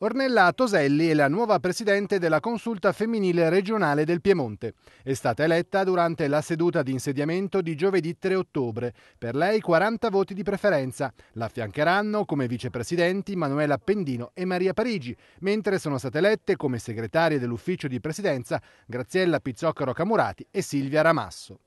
Ornella Toselli è la nuova presidente della consulta femminile regionale del Piemonte. È stata eletta durante la seduta di insediamento di giovedì 3 ottobre. Per lei 40 voti di preferenza. L'affiancheranno come vicepresidenti Manuela Pendino e Maria Parigi, mentre sono state elette come segretarie dell'ufficio di presidenza Graziella Pizzoccaro Camurati e Silvia Ramasso.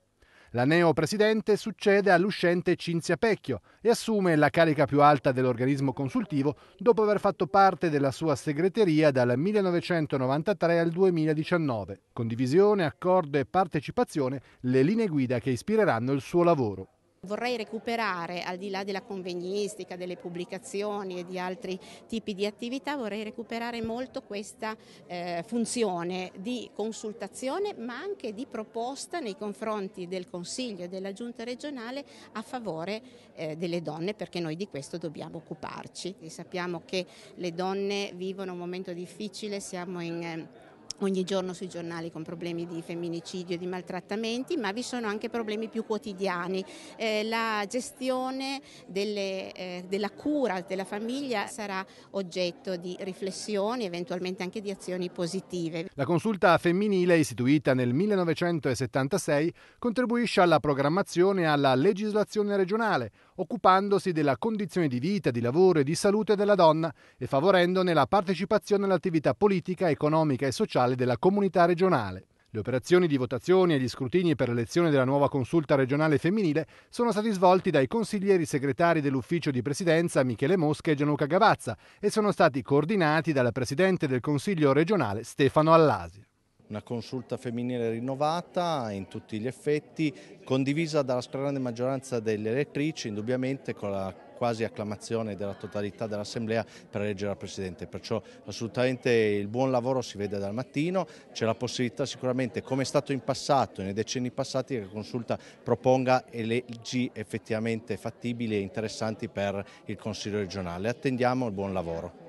La neo presidente succede all'uscente Cinzia Pecchio e assume la carica più alta dell'organismo consultivo dopo aver fatto parte della sua segreteria dal 1993 al 2019. Condivisione, accordo e partecipazione le linee guida che ispireranno il suo lavoro. Vorrei recuperare, al di là della convegnistica, delle pubblicazioni e di altri tipi di attività, vorrei recuperare molto questa eh, funzione di consultazione ma anche di proposta nei confronti del Consiglio e della Giunta regionale a favore eh, delle donne perché noi di questo dobbiamo occuparci. E sappiamo che le donne vivono un momento difficile, siamo in... Eh, ogni giorno sui giornali con problemi di femminicidio, e di maltrattamenti, ma vi sono anche problemi più quotidiani. Eh, la gestione delle, eh, della cura della famiglia sarà oggetto di riflessioni, eventualmente anche di azioni positive. La consulta femminile, istituita nel 1976, contribuisce alla programmazione e alla legislazione regionale occupandosi della condizione di vita, di lavoro e di salute della donna e favorendone la partecipazione all'attività politica, economica e sociale della comunità regionale. Le operazioni di votazione e gli scrutini per l'elezione della nuova consulta regionale femminile sono stati svolti dai consiglieri segretari dell'ufficio di presidenza Michele Mosca e Gianluca Gavazza e sono stati coordinati dalla presidente del Consiglio regionale Stefano Allasi una consulta femminile rinnovata in tutti gli effetti, condivisa dalla stragrande maggioranza delle elettrici, indubbiamente con la quasi acclamazione della totalità dell'Assemblea per eleggere la Presidente. Perciò assolutamente il buon lavoro si vede dal mattino, c'è la possibilità sicuramente, come è stato in passato, nei decenni passati, che la Consulta proponga leggi effettivamente fattibili e interessanti per il Consiglio regionale. Attendiamo il buon lavoro.